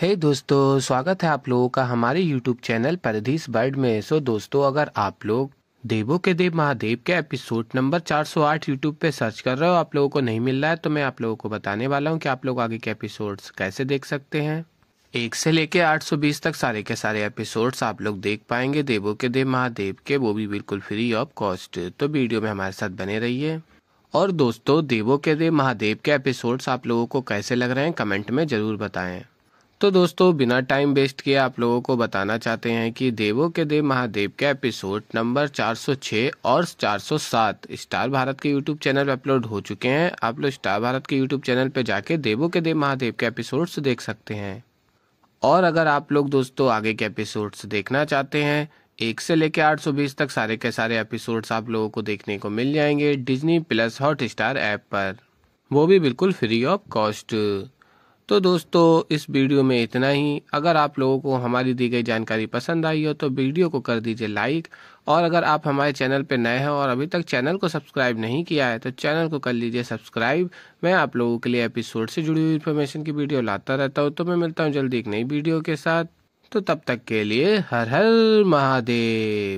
हे hey दोस्तों स्वागत है आप लोगों का हमारे YouTube चैनल परदीस बर्ड में सो दोस्तों अगर आप लोग देवो के देव महादेव के एपिसोड नंबर 408 YouTube पे सर्च कर रहे हो आप लोगों को नहीं मिल रहा है तो मैं आप लोगों को बताने वाला हूँ कि आप लोग आगे के एपिसोड्स कैसे देख सकते हैं एक से लेके 820 तक सारे के सारे एपिसोड्स आप लोग देख पाएंगे देवो के देव महादेव के वो भी बिल्कुल फ्री ऑफ कॉस्ट तो वीडियो में हमारे साथ बने रहिए और दोस्तों देवो के देव महादेव के एपिसोड्स आप लोगों को कैसे लग रहे हैं कमेंट में ज़रूर बताएं तो दोस्तों बिना टाइम वेस्ट किए आप लोगों को बताना चाहते हैं कि देवो के देव महादेव के एपिसोड नंबर 406 और 407 स्टार भारत के यूट्यूब चैनल पर अपलोड हो चुके हैं आप लोग स्टार भारत के यूट्यूब चैनल पर जाके देवो के देव महादेव के एपिसोड्स देख सकते हैं और अगर आप लोग दोस्तों आगे के एपिसोड्स देखना चाहते हैं एक से लेकर आठ तक सारे के सारे एपिसोड्स आप लोगों को देखने को मिल जाएंगे Disney plus Hotstar app पर वो भी बिल्कुल फ्री ऑफ कॉस्ट तो दोस्तों इस वीडियो में इतना ही अगर आप लोगों को हमारी दी गई जानकारी पसंद आई हो तो वीडियो को कर दीजिए लाइक और अगर आप हमारे चैनल पर नए हैं और अभी तक चैनल को सब्सक्राइब नहीं किया है तो चैनल को कर लीजिए सब्सक्राइब मैं आप लोगों के लिए एपिसोड से जुड़ी हुई इन्फॉर्मेशन की वीडियो लाता रहता हूँ तो मैं मिलता हूँ जल्दी एक नई वीडियो के साथ तो तब तक के लिए हर हर महादेव